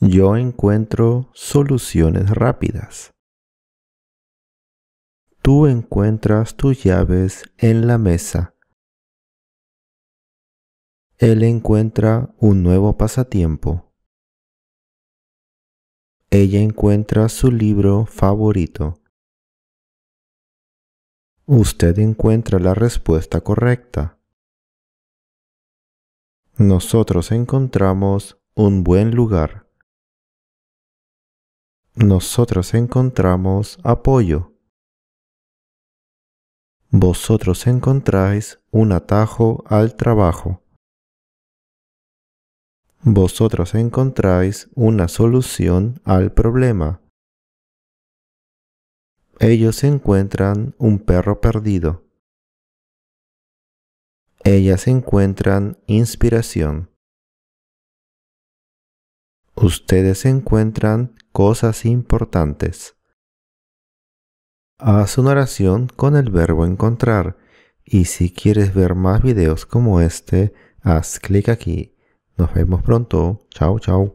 yo encuentro soluciones rápidas. Tú encuentras tus llaves en la mesa. Él encuentra un nuevo pasatiempo. Ella encuentra su libro favorito. Usted encuentra la respuesta correcta. Nosotros encontramos un buen lugar nosotros encontramos apoyo. Vosotros encontráis un atajo al trabajo. Vosotros encontráis una solución al problema. Ellos encuentran un perro perdido. Ellas encuentran inspiración ustedes encuentran cosas importantes. Haz una oración con el verbo encontrar y si quieres ver más videos como este, haz clic aquí. Nos vemos pronto. Chao, chao.